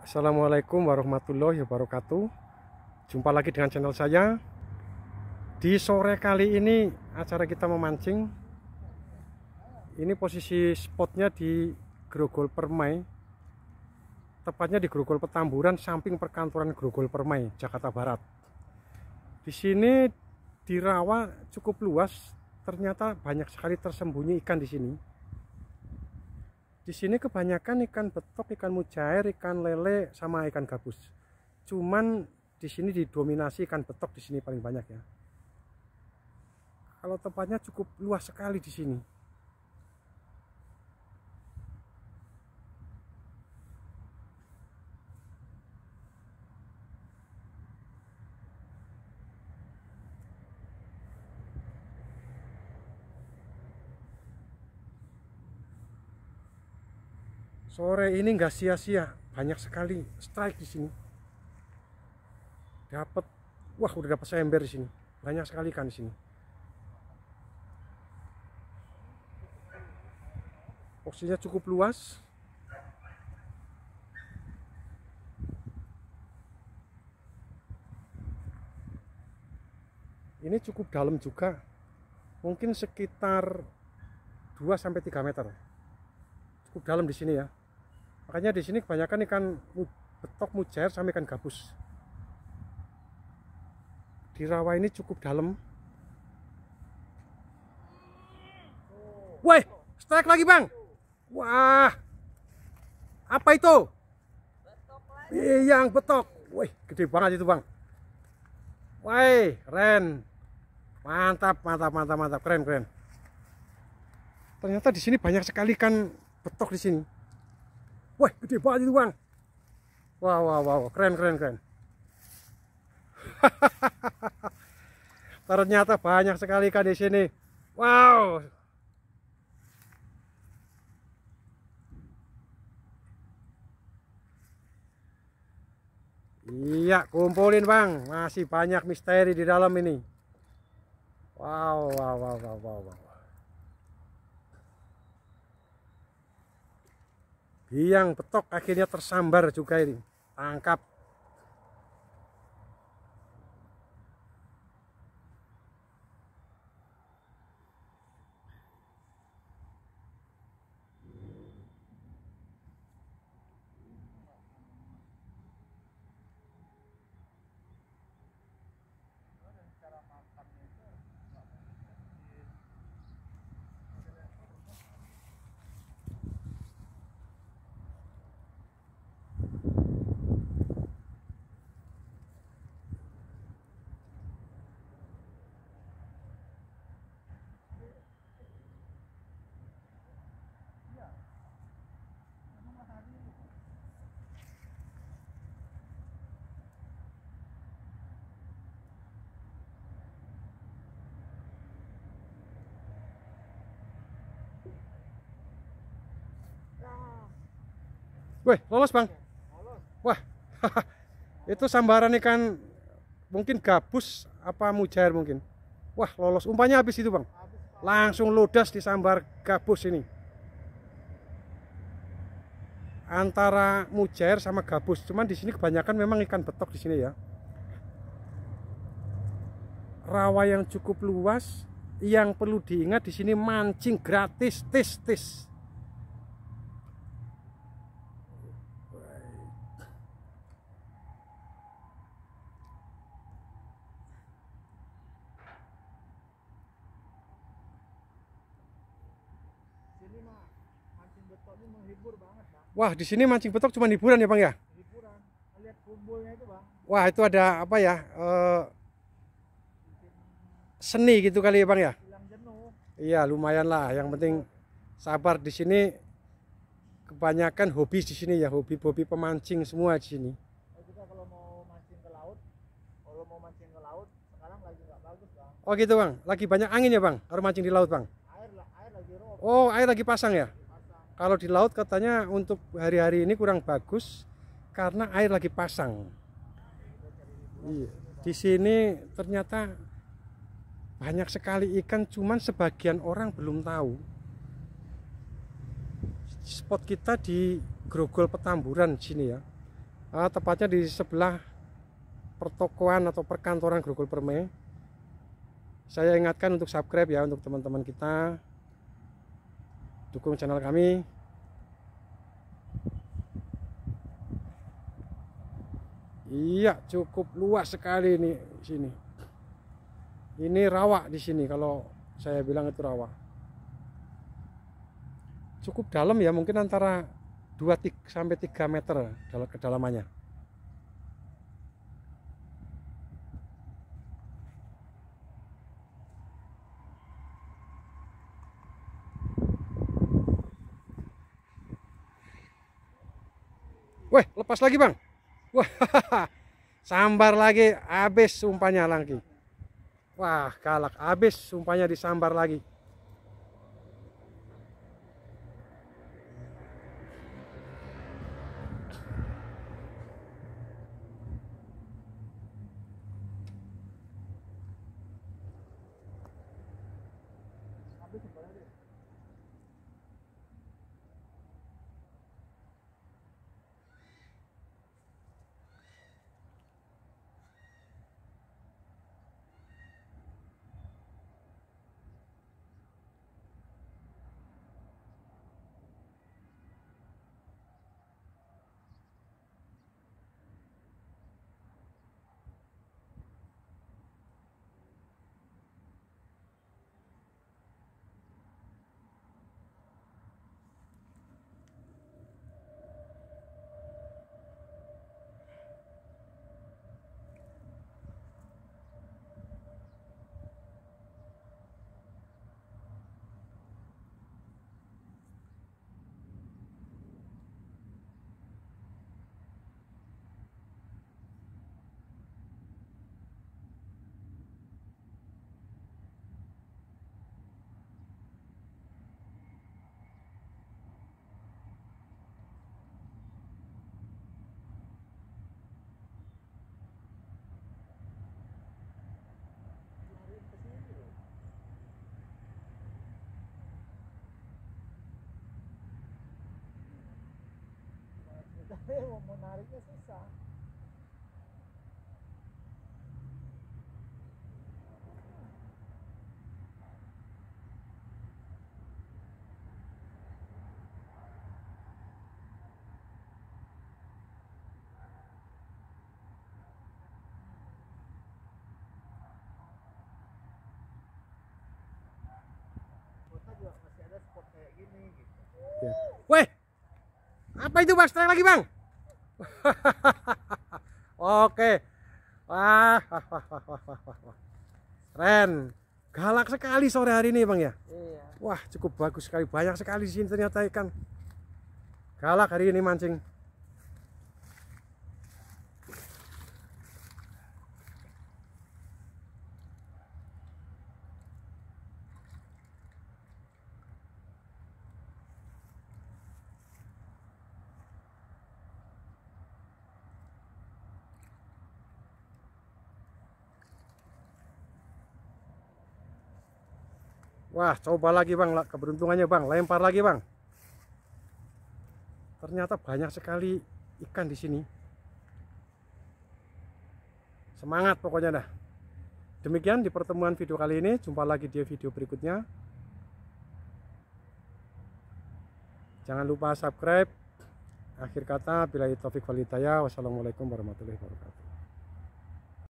Assalamualaikum warahmatullahi wabarakatuh Jumpa lagi dengan channel saya Di sore kali ini acara kita memancing Ini posisi spotnya di Grogol Permai Tepatnya di Grogol Petamburan samping perkantoran Grogol Permai, Jakarta Barat Di sini di rawa cukup luas Ternyata banyak sekali tersembunyi ikan di sini di sini kebanyakan ikan betok, ikan mujair, ikan lele, sama ikan gabus. Cuman di sini didominasi ikan betok di sini paling banyak ya. Kalau tempatnya cukup luas sekali di sini. sore ini nggak sia-sia banyak sekali strike di sini dapat wah udah dapat seember di sini banyak sekali kan di sini posisinya cukup luas ini cukup dalam juga mungkin sekitar 2 sampai 3 meter cukup dalam di sini ya makanya di sini kebanyakan ikan betok mujair sama ikan gabus di rawa ini cukup dalam Woi, strike lagi bang. Wah, apa itu? Betok iya, lagi. Yang betok. Woi, gede banget itu bang. Woi, keren. Mantap, mantap, mantap, mantap, keren, keren. Ternyata di sini banyak sekali ikan betok di sini. Wah, gede banget itu bang. Wow, wow, wow, keren, keren, keren. Ternyata banyak sekali ikan di sini. Wow. Iya, kumpulin bang. Masih banyak misteri di dalam ini. Wow, wow, wow, wow, wow. wow. biang betok akhirnya tersambar juga ini tangkap Woi, lolos bang. Wah, itu sambaran ikan mungkin gabus apa mujair mungkin. Wah, lolos. Umpannya habis itu bang. Langsung ludas sambar gabus ini. Antara mujair sama gabus. Cuman di sini kebanyakan memang ikan betok di sini ya. Rawa yang cukup luas. Yang perlu diingat di sini mancing gratis, tis, tis. menghibur banget, Bang. Wah, di sini mancing betok cuma hiburan ya, Bang ya? Hiburan. Nah, lihat kumpulnya itu, Bang. Wah, itu ada apa ya? E, seni gitu kali ya, Bang ya? jenuh. Iya, lumayan lah. Yang penting sabar di sini kebanyakan hobi di sini ya, hobi-hobi pemancing semua di sini. Juga kalau mau mancing ke laut, kalau mau mancing ke laut sekarang lagi nggak bagus, Bang. Oh gitu, Bang. Lagi banyak angin ya, Bang. Harus mancing di laut, Bang. Air, air lagi rob. Oh, air lagi pasang ya? Kalau di laut katanya untuk hari-hari ini kurang bagus karena air lagi pasang. Iya. Di sini ternyata banyak sekali ikan, cuman sebagian orang belum tahu. Spot kita di Grogol Petamburan sini ya. Ah, tepatnya di sebelah pertokoan atau perkantoran Grogol Permai. Saya ingatkan untuk subscribe ya untuk teman-teman kita dukung channel kami Iya, cukup luas sekali ini sini. Ini rawa di sini kalau saya bilang itu rawa. Cukup dalam ya, mungkin antara 2 sampai 3 meter dalam kedalamannya. Wah lepas lagi bang. Wah, sambar lagi, abis sumpahnya Langki, Wah, kalak, abis sumpahnya disambar lagi. bebo mau nariknya susah Weh, apa itu bang? Strike lagi bang? Oke. Wah, wah, wah, wah, wah, wah, wah. Keren. Galak sekali sore hari ini, Bang ya. Iya. Wah, cukup bagus sekali. Banyak sekali di sini ternyata ikan. Galak hari ini mancing. Wah, coba lagi bang, keberuntungannya bang, lempar lagi bang. Ternyata banyak sekali ikan di sini. Semangat pokoknya dah. Demikian di pertemuan video kali ini, jumpa lagi di video berikutnya. Jangan lupa subscribe. Akhir kata, bila itu Taufik Walidaya, wassalamualaikum warahmatullahi wabarakatuh.